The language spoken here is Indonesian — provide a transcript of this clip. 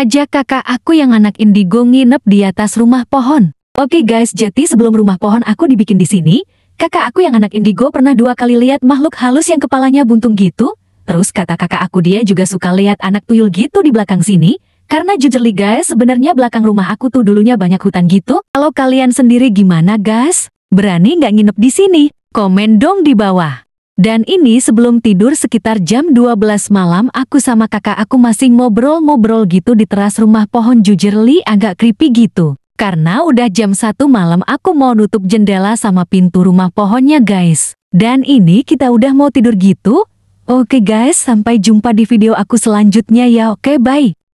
aja kakak aku yang anak indigo nginep di atas rumah pohon. Oke okay guys, jadi sebelum rumah pohon aku dibikin di sini, kakak aku yang anak indigo pernah dua kali lihat makhluk halus yang kepalanya buntung gitu. Terus kata kakak aku dia juga suka lihat anak tuyul gitu di belakang sini. Karena jujur li guys, sebenarnya belakang rumah aku tuh dulunya banyak hutan gitu. Kalau kalian sendiri gimana guys? Berani nggak nginep di sini? Komen dong di bawah. Dan ini sebelum tidur sekitar jam 12 malam aku sama kakak aku masih ngobrol-ngobrol gitu di teras rumah pohon jujur li agak creepy gitu. Karena udah jam 1 malam aku mau nutup jendela sama pintu rumah pohonnya guys. Dan ini kita udah mau tidur gitu. Oke guys, sampai jumpa di video aku selanjutnya ya. Oke, bye.